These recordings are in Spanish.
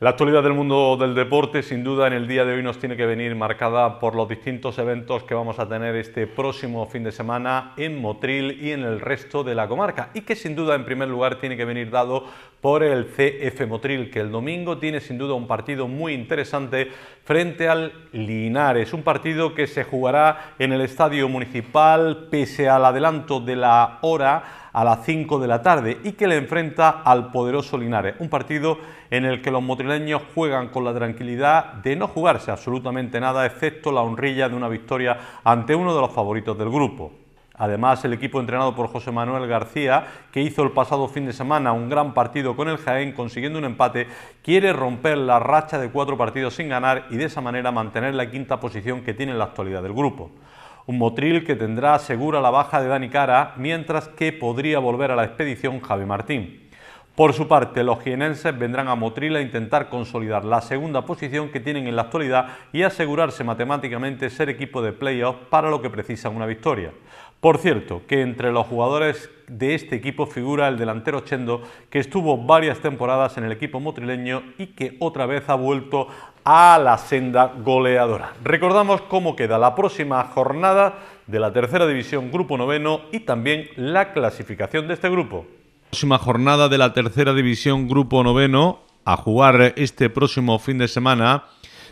La actualidad del mundo del deporte, sin duda, en el día de hoy nos tiene que venir marcada por los distintos eventos que vamos a tener este próximo fin de semana en Motril y en el resto de la comarca, y que sin duda, en primer lugar, tiene que venir dado por el CF Motril, que el domingo tiene sin duda un partido muy interesante frente al Linares, un partido que se jugará en el Estadio Municipal pese al adelanto de la hora a las 5 de la tarde y que le enfrenta al poderoso Linares. Un partido en el que los motrileños juegan con la tranquilidad de no jugarse absolutamente nada, excepto la honrilla de una victoria ante uno de los favoritos del grupo. Además, el equipo entrenado por José Manuel García, que hizo el pasado fin de semana un gran partido con el Jaén consiguiendo un empate, quiere romper la racha de cuatro partidos sin ganar y de esa manera mantener la quinta posición que tiene en la actualidad del grupo. Un motril que tendrá segura la baja de Dani Cara, mientras que podría volver a la expedición Javi Martín. Por su parte, los jienenses vendrán a Motril a intentar consolidar la segunda posición que tienen en la actualidad y asegurarse matemáticamente ser equipo de playoff para lo que precisan una victoria. Por cierto, que entre los jugadores de este equipo figura el delantero Chendo, que estuvo varias temporadas en el equipo motrileño y que otra vez ha vuelto a la senda goleadora. Recordamos cómo queda la próxima jornada de la tercera división grupo noveno y también la clasificación de este grupo. Próxima jornada de la tercera división grupo noveno a jugar este próximo fin de semana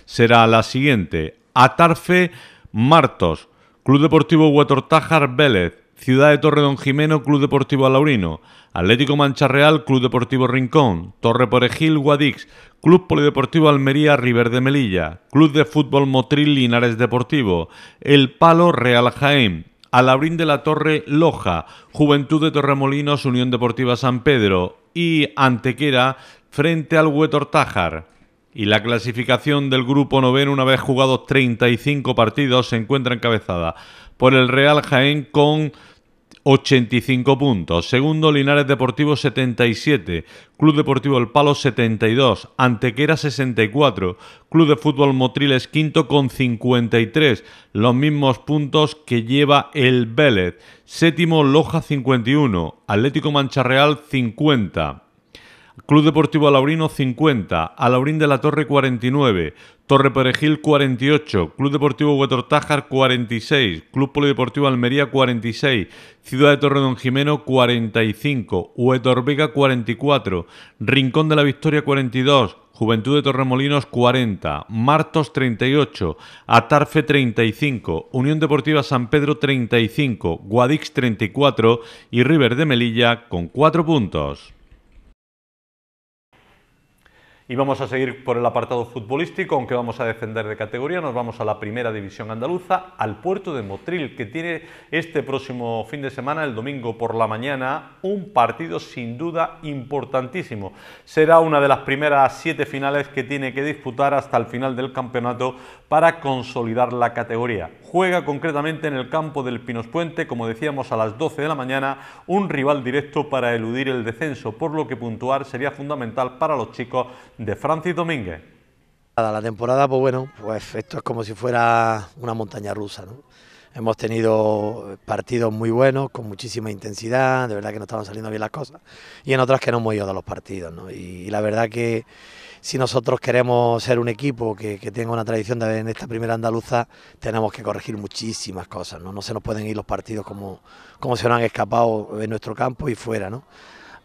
será la siguiente. Atarfe Martos. Club Deportivo huetortájar Vélez, Ciudad de Don Jimeno, Club Deportivo Alaurino, Atlético Mancha Real, Club Deportivo Rincón, Torre Porejil, Guadix, Club Polideportivo Almería, River de Melilla, Club de Fútbol Motril, Linares Deportivo, El Palo, Real Jaén, Alabrín de la Torre, Loja, Juventud de Torremolinos, Unión Deportiva San Pedro y Antequera frente al Huetortájar y la clasificación del grupo noveno, una vez jugados 35 partidos, se encuentra encabezada por el Real Jaén con 85 puntos. Segundo, Linares Deportivo 77, Club Deportivo El Palo 72, Antequera 64, Club de Fútbol Motriles quinto con 53, los mismos puntos que lleva el Vélez. Séptimo, Loja 51, Atlético Mancha Real 50. Club Deportivo Alaurino 50, Alaurín de la Torre 49, Torre Perejil 48, Club Deportivo Huetortájar 46, Club Polideportivo Almería 46, Ciudad de Torre Don Jimeno 45, Vega 44, Rincón de la Victoria 42, Juventud de Torremolinos 40, Martos 38, Atarfe 35, Unión Deportiva San Pedro 35, Guadix 34 y River de Melilla con 4 puntos. Y vamos a seguir por el apartado futbolístico, aunque vamos a descender de categoría, nos vamos a la primera división andaluza, al puerto de Motril, que tiene este próximo fin de semana, el domingo por la mañana, un partido sin duda importantísimo. Será una de las primeras siete finales que tiene que disputar hasta el final del campeonato para consolidar la categoría. Juega concretamente en el campo del Pinos Puente, como decíamos, a las 12 de la mañana, un rival directo para eludir el descenso, por lo que puntuar sería fundamental para los chicos de Francis Domínguez. La temporada, pues bueno, pues esto es como si fuera una montaña rusa, Hemos tenido partidos muy buenos, con muchísima intensidad, de verdad que nos estaban saliendo bien las cosas, y en otras que no hemos ido a los partidos, Y, la verdad que si nosotros queremos ser un equipo que, tenga una tradición de, en esta primera andaluza, tenemos que corregir muchísimas cosas, ¿no? No se nos pueden ir los partidos como, como se nos han escapado en nuestro campo y fuera, ¿no?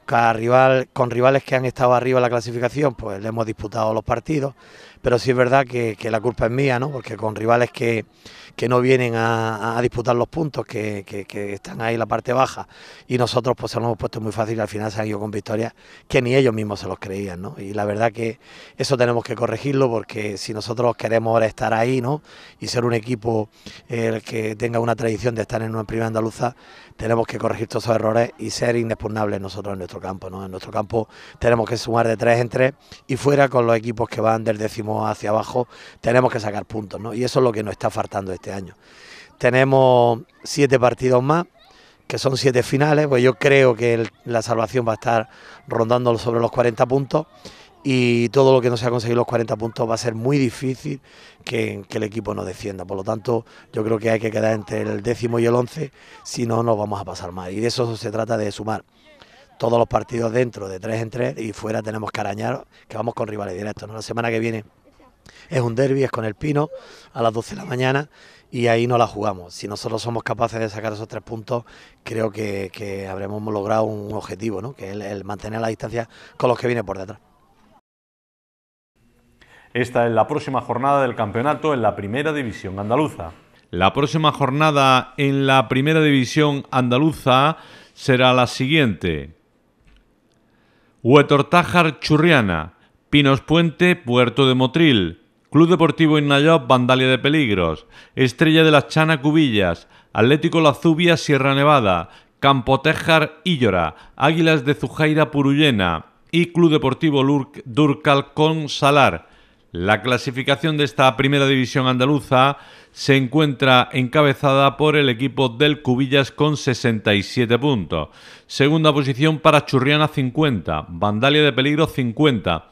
Cada rival, con rivales que han estado arriba en la clasificación, pues le hemos disputado los partidos, pero sí es verdad que, la culpa es mía, ¿no? porque con rivales que, no vienen a, disputar los puntos, que, están ahí en la parte baja, y nosotros pues se lo hemos puesto muy fácil, y al final se han ido con victorias que ni ellos mismos se los creían, ¿no? y la verdad que eso tenemos que corregirlo, porque si nosotros queremos ahora estar ahí ¿no? y ser un equipo eh, el que tenga una tradición de estar en una primera andaluza, tenemos que corregir todos esos errores y ser inexpugnables nosotros en nuestro campo. En nuestro campo tenemos que sumar de tres en tres y fuera con los equipos que van del décimo hacia abajo tenemos que sacar puntos. Y eso es lo que nos está faltando este año. Tenemos siete partidos más que son siete finales, pues yo creo que la salvación va a estar rondando sobre los 40 puntos y todo lo que no se ha conseguido los 40 puntos va a ser muy difícil que, el equipo no descienda. Por lo tanto, yo creo que hay que quedar entre el décimo y el once, si no nos vamos a pasar mal. Y de eso se trata de sumar todos los partidos dentro, de tres en tres, y fuera tenemos que arañar, que vamos con rivales directos. La semana que viene es un derby, es con el Pino, a las 12 de la mañana, y ahí no la jugamos. Si nosotros somos capaces de sacar esos tres puntos, creo que, habremos logrado un objetivo, ¿no? que es el, mantener la distancia con los que viene por detrás. Esta es la próxima jornada del campeonato en la Primera División Andaluza. La próxima jornada en la Primera División Andaluza será la siguiente. Huetortájar Churriana, Pinos Puente, Puerto de Motril, Club Deportivo Innayop, Vandalia de Peligros, Estrella de la Chana Cubillas, Atlético La Zubia, Sierra Nevada, Campotejar Illora, Águilas de Zujaira Purullena y Club Deportivo Lurk Durcalcón Salar. La clasificación de esta primera división andaluza se encuentra encabezada por el equipo del Cubillas con 67 puntos. Segunda posición para Churriana 50, Vandalia de Peligro 50,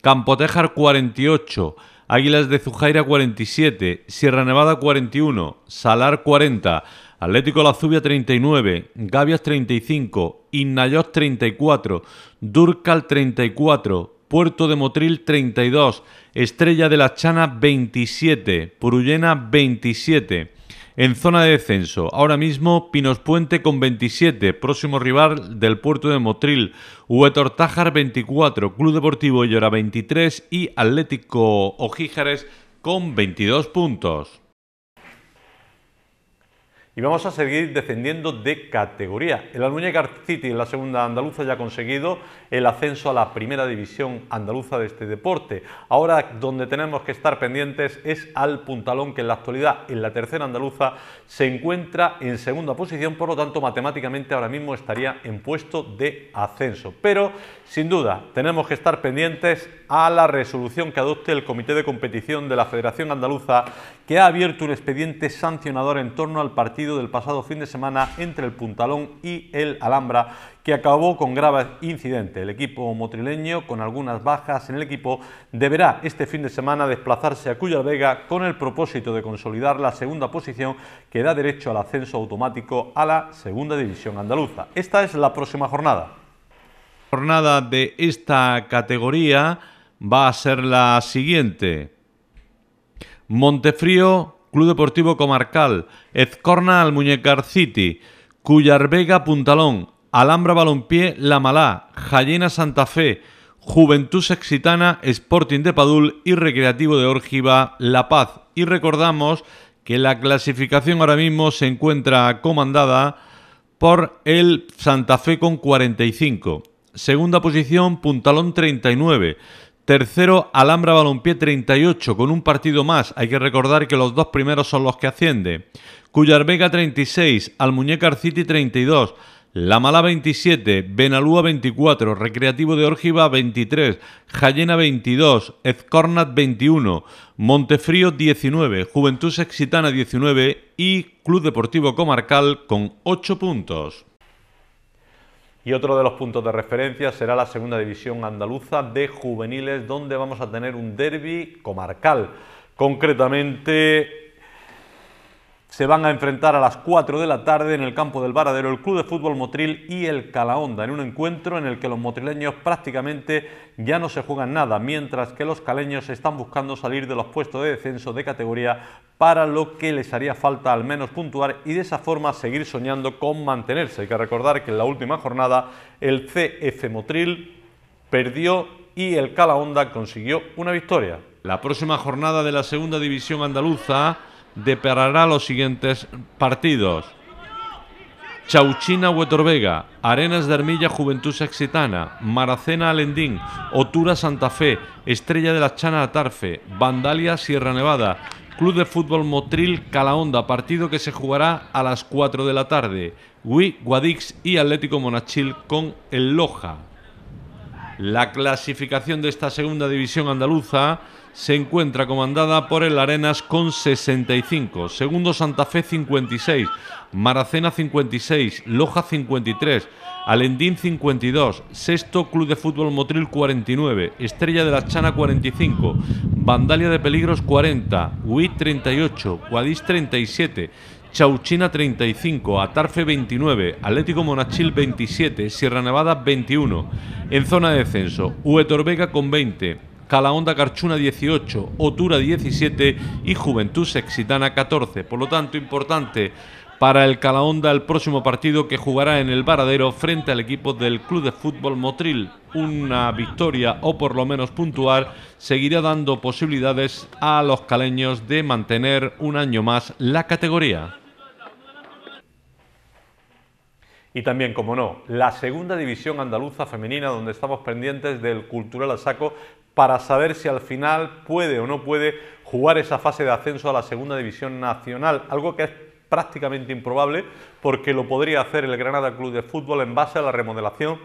Campotejar 48, Águilas de Zujaira 47, Sierra Nevada 41, Salar 40, Atlético La Zubia 39, Gavias 35, Innayos 34, Durcal 34, Puerto de Motril 32, Estrella de la Chana 27, Purullena 27. En zona de descenso, ahora mismo Pinos Puente con 27, próximo rival del Puerto de Motril, Huetor 24, Club Deportivo Llora 23 y Atlético Ojíjares con 22 puntos y vamos a seguir descendiendo de categoría. El Almuñécar City en la segunda andaluza ya ha conseguido el ascenso a la primera división andaluza de este deporte. Ahora donde tenemos que estar pendientes es al Puntalón que en la actualidad en la tercera andaluza se encuentra en segunda posición, por lo tanto matemáticamente ahora mismo estaría en puesto de ascenso. Pero sin duda tenemos que estar pendientes a la resolución que adopte el Comité de Competición de la Federación Andaluza que ha abierto un expediente sancionador en torno al partido del pasado fin de semana entre el Puntalón y el Alhambra, que acabó con grave incidente. El equipo motrileño, con algunas bajas en el equipo, deberá este fin de semana desplazarse a Cuya Vega con el propósito de consolidar la segunda posición que da derecho al ascenso automático a la segunda división andaluza. Esta es la próxima jornada. jornada de esta categoría va a ser la siguiente. Montefrío, Club Deportivo Comarcal, Ezcorna Almuñecar City, Cullarvega Puntalón, Alhambra Balompié La Malá, Jallena Santa Fe, Juventud Sexitana, Sporting de Padul y Recreativo de Orgiva La Paz. Y recordamos que la clasificación ahora mismo se encuentra comandada por el Santa Fe con 45. Segunda posición, Puntalón 39. Tercero, Alhambra Balompié 38, con un partido más. Hay que recordar que los dos primeros son los que asciende. Cuyarbega, 36, Almuñécar City 32, La Mala 27, Benalúa 24, Recreativo de Orgiva 23, Jayena 22, Ezcornat 21, Montefrío 19, Juventud Sexitana 19 y Club Deportivo Comarcal con 8 puntos. Y otro de los puntos de referencia será la segunda división andaluza de juveniles, donde vamos a tener un derby comarcal. Concretamente, se van a enfrentar a las 4 de la tarde en el campo del Varadero el Club de Fútbol Motril y el Calahonda, en un encuentro en el que los motrileños prácticamente ya no se juegan nada, mientras que los caleños están buscando salir de los puestos de descenso de categoría para lo que les haría falta al menos puntuar y de esa forma seguir soñando con mantenerse. Hay que recordar que en la última jornada el CF Motril perdió y el Calahonda consiguió una victoria. La próxima jornada de la segunda división andaluza deparará los siguientes partidos. Chauchina Huetorvega, Arenas de Armilla Juventud Sexitana, Maracena Alendín, Otura Santa Fe, Estrella de la Chana Atarfe, Vandalia Sierra Nevada, Club de Fútbol Motril calaonda partido que se jugará a las 4 de la tarde, Gui Guadix y Atlético Monachil con el Loja. La clasificación de esta segunda división andaluza se encuentra comandada por el Arenas con 65, segundo Santa Fe 56, Maracena 56, Loja 53, Alendín 52, sexto Club de Fútbol Motril 49, Estrella de la Chana 45, Vandalia de Peligros 40, Uit 38, Guadix 37, Chauchina 35, Atarfe 29, Atlético Monachil 27, Sierra Nevada 21. En zona de descenso, Huetor Vega con 20, Calahonda Carchuna 18, Otura 17 y Juventud Sexitana 14. Por lo tanto, importante para el Calahonda el próximo partido que jugará en el Varadero frente al equipo del Club de Fútbol Motril. Una victoria o por lo menos puntual seguirá dando posibilidades a los caleños de mantener un año más la categoría. Y también, como no, la segunda división andaluza femenina, donde estamos pendientes del cultural a saco para saber si al final puede o no puede jugar esa fase de ascenso a la segunda división nacional, algo que es prácticamente improbable porque lo podría hacer el Granada Club de Fútbol en base a la remodelación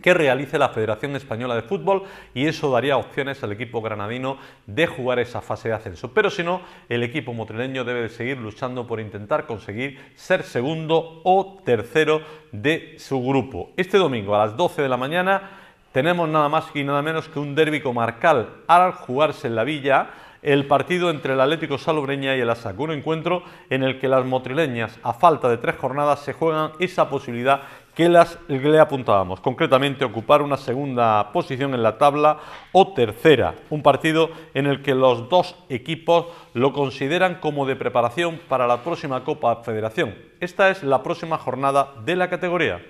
que realice la Federación Española de Fútbol y eso daría opciones al equipo granadino de jugar esa fase de ascenso. Pero si no, el equipo motrileño debe seguir luchando por intentar conseguir ser segundo o tercero de su grupo. Este domingo a las 12 de la mañana tenemos nada más y nada menos que un derbi comarcal al jugarse en la villa el partido entre el Atlético Salobreña y el ASAC, un encuentro en el que las motrileñas, a falta de tres jornadas, se juegan esa posibilidad que las le apuntábamos, concretamente ocupar una segunda posición en la tabla o tercera, un partido en el que los dos equipos lo consideran como de preparación para la próxima Copa Federación. Esta es la próxima jornada de la categoría.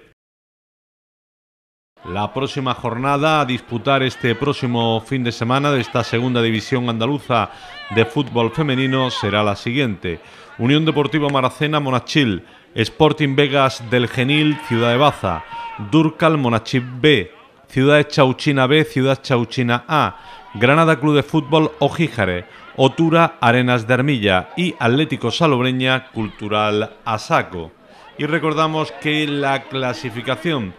La próxima jornada a disputar este próximo fin de semana de esta segunda división andaluza de fútbol femenino será la siguiente. Unión Deportiva Maracena Monachil Sporting Vegas del Genil, Ciudad de Baza, Durcal Monachip B, Ciudad de Chauchina B, Ciudad Chauchina A, Granada Club de Fútbol Ojíjare, Otura Arenas de Armilla y Atlético Salobreña Cultural Asaco. Y recordamos que la clasificación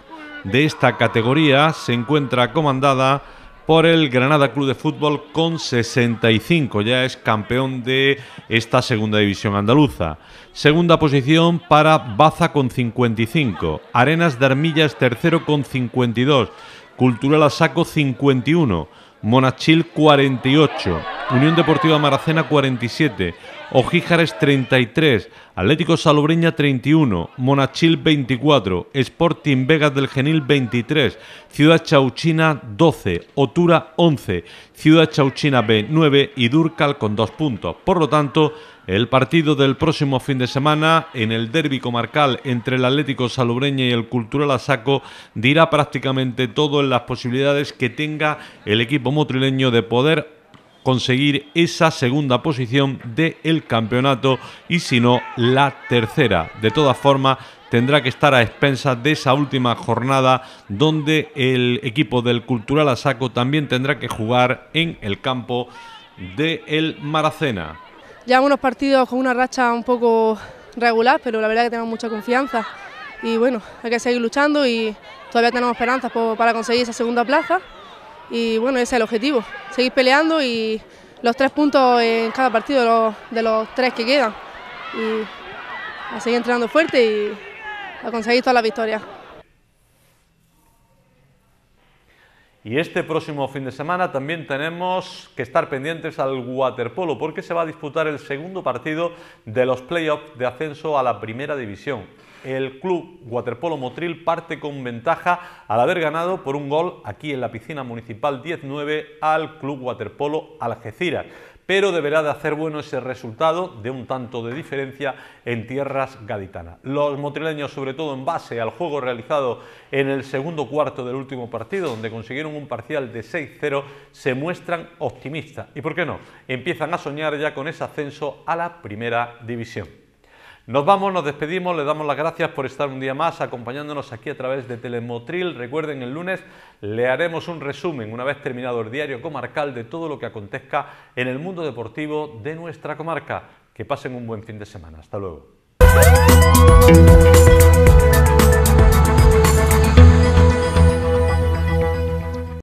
de esta categoría se encuentra comandada por el Granada Club de Fútbol con 65. Ya es campeón de esta segunda división andaluza. Segunda posición para Baza con 55. Arenas de Armillas tercero con 52. Cultural Asaco 51. Monachil 48. Unión Deportiva Maracena 47, Ojíjares 33, Atlético Salobreña 31, Monachil 24, Sporting Vegas del Genil 23, Ciudad Chauchina 12, Otura 11, Ciudad Chauchina B 9 y Durcal con 2 puntos. Por lo tanto, el partido del próximo fin de semana en el derby comarcal entre el Atlético Salobreña y el Cultural Asaco dirá prácticamente todo en las posibilidades que tenga el equipo motrileño de poder conseguir esa segunda posición del campeonato y si no la tercera. De todas formas, tendrá que estar a expensas de esa última jornada donde el equipo del Cultural Asaco también tendrá que jugar en el campo del Maracena. Ya unos partidos con una racha un poco regular, pero la verdad que tenemos mucha confianza y bueno, hay que seguir luchando y todavía tenemos esperanzas para conseguir esa segunda plaza y bueno, ese es el objetivo, seguir peleando y los tres puntos en cada partido de los, tres que quedan y a seguir entrenando fuerte y a conseguir todas las victorias. Y este próximo fin de semana también tenemos que estar pendientes al waterpolo porque se va a disputar el segundo partido de los playoffs de ascenso a la primera división. El club waterpolo Motril parte con ventaja al haber ganado por un gol aquí en la piscina municipal 19 al club waterpolo Algeciras pero deberá de hacer bueno ese resultado de un tanto de diferencia en tierras gaditanas. Los motrileños, sobre todo en base al juego realizado en el segundo cuarto del último partido, donde consiguieron un parcial de 6-0, se muestran optimistas. ¿Y por qué no? Empiezan a soñar ya con ese ascenso a la primera división. Nos vamos, nos despedimos, les damos las gracias por estar un día más acompañándonos aquí a través de Telemotril. Recuerden, el lunes le haremos un resumen, una vez terminado el diario comarcal, de todo lo que acontezca en el mundo deportivo de nuestra comarca. Que pasen un buen fin de semana. Hasta luego.